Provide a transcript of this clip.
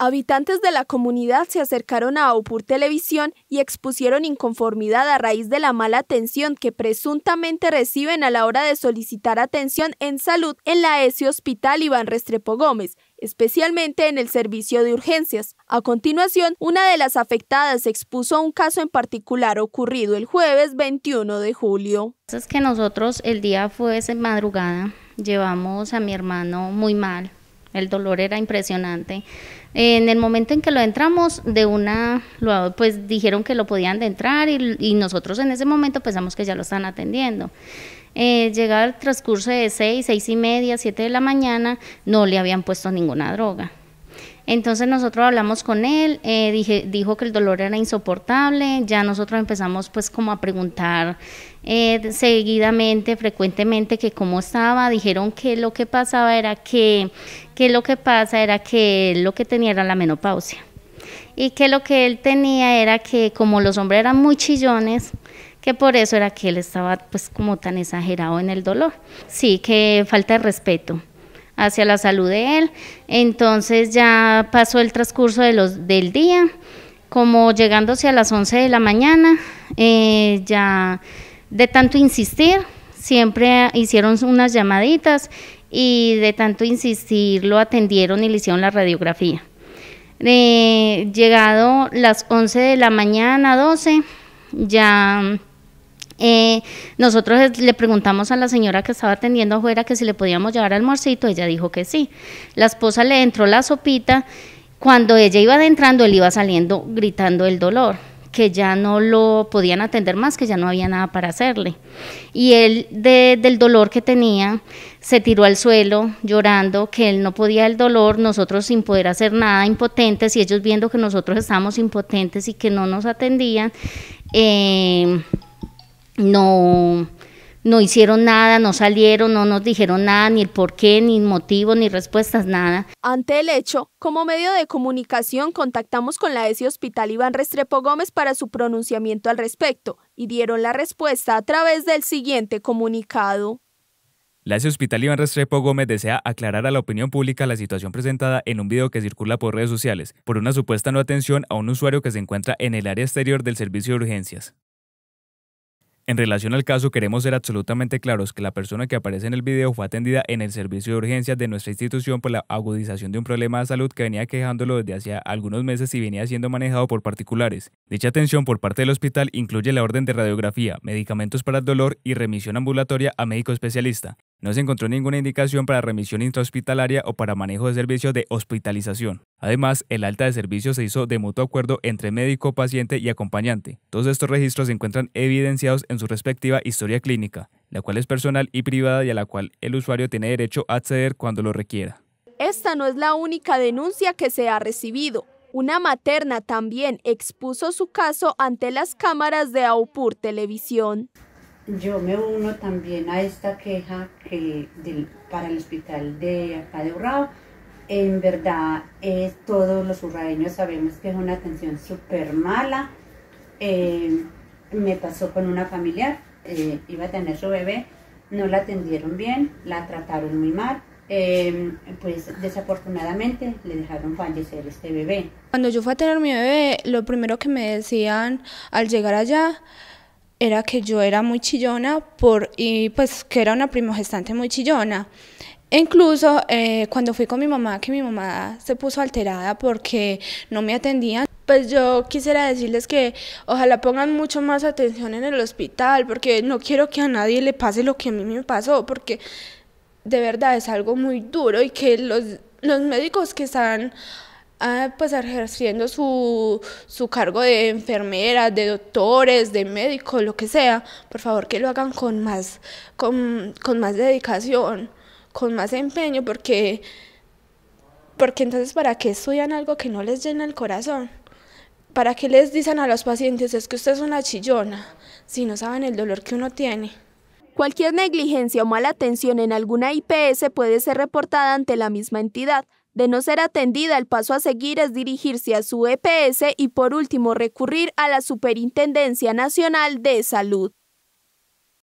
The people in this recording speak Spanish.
Habitantes de la comunidad se acercaron a Opur Televisión y expusieron inconformidad a raíz de la mala atención que presuntamente reciben a la hora de solicitar atención en salud en la s Hospital Iván Restrepo Gómez, especialmente en el servicio de urgencias. A continuación, una de las afectadas expuso un caso en particular ocurrido el jueves 21 de julio. Es que nosotros el día fue madrugada, llevamos a mi hermano muy mal el dolor era impresionante. En el momento en que lo entramos, de una, pues dijeron que lo podían de entrar y, nosotros en ese momento pensamos que ya lo están atendiendo. Eh, llegaba el transcurso de seis, seis y media, siete de la mañana, no le habían puesto ninguna droga. Entonces nosotros hablamos con él, eh, dijo que el dolor era insoportable, ya nosotros empezamos pues como a preguntar eh, seguidamente, frecuentemente, que cómo estaba, dijeron que lo que pasaba era que, que lo que pasa era que lo que tenía era la menopausia y que lo que él tenía era que como los hombres eran muy chillones, que por eso era que él estaba pues como tan exagerado en el dolor. Sí, que falta de respeto hacia la salud de él. Entonces ya pasó el transcurso de los, del día, como llegándose a las 11 de la mañana, eh, ya de tanto insistir, siempre hicieron unas llamaditas y de tanto insistir lo atendieron y le hicieron la radiografía. Eh, llegado las 11 de la mañana, 12, ya eh, nosotros le preguntamos a la señora que estaba atendiendo afuera que si le podíamos llevar almuercito, ella dijo que sí. La esposa le entró la sopita, cuando ella iba adentrando, él iba saliendo gritando el dolor que ya no lo podían atender más, que ya no había nada para hacerle. Y él, del dolor que tenía, se tiró al suelo llorando, que él no podía el dolor, nosotros sin poder hacer nada, impotentes, y ellos viendo que nosotros estábamos impotentes y que no nos atendían. Eh, no, no hicieron nada, no salieron, no nos dijeron nada, ni el por qué, ni motivo, ni respuestas, nada. Ante el hecho, como medio de comunicación contactamos con la ESI Hospital Iván Restrepo Gómez para su pronunciamiento al respecto y dieron la respuesta a través del siguiente comunicado. La ESI Hospital Iván Restrepo Gómez desea aclarar a la opinión pública la situación presentada en un video que circula por redes sociales por una supuesta no atención a un usuario que se encuentra en el área exterior del servicio de urgencias. En relación al caso, queremos ser absolutamente claros que la persona que aparece en el video fue atendida en el servicio de urgencias de nuestra institución por la agudización de un problema de salud que venía quejándolo desde hacía algunos meses y venía siendo manejado por particulares. Dicha atención por parte del hospital incluye la orden de radiografía, medicamentos para el dolor y remisión ambulatoria a médico especialista. No se encontró ninguna indicación para remisión intrahospitalaria o para manejo de servicios de hospitalización. Además, el alta de servicio se hizo de mutuo acuerdo entre médico, paciente y acompañante. Todos estos registros se encuentran evidenciados en su respectiva historia clínica, la cual es personal y privada y a la cual el usuario tiene derecho a acceder cuando lo requiera. Esta no es la única denuncia que se ha recibido. Una materna también expuso su caso ante las cámaras de Aupur Televisión. Yo me uno también a esta queja que para el hospital de acá de Urrao. En verdad, todos los urraeños sabemos que es una atención súper mala. Eh, me pasó con una familiar, eh, iba a tener su bebé, no la atendieron bien, la trataron muy mal. Eh, pues desafortunadamente le dejaron fallecer este bebé. Cuando yo fui a tener mi bebé, lo primero que me decían al llegar allá era que yo era muy chillona por, y pues que era una primogestante muy chillona. E incluso eh, cuando fui con mi mamá, que mi mamá se puso alterada porque no me atendían, pues yo quisiera decirles que ojalá pongan mucho más atención en el hospital porque no quiero que a nadie le pase lo que a mí me pasó porque de verdad es algo muy duro y que los, los médicos que están pues ejerciendo su, cargo de enfermera, de doctores, de médico, lo que sea, por favor que lo hagan con más, con, con más dedicación, con más empeño, porque, porque entonces para qué estudian algo que no les llena el corazón. ¿Para qué les dicen a los pacientes es que usted es una chillona si no saben el dolor que uno tiene? Cualquier negligencia o mala atención en alguna IPS puede ser reportada ante la misma entidad. De no ser atendida, el paso a seguir es dirigirse a su EPS y por último recurrir a la Superintendencia Nacional de Salud.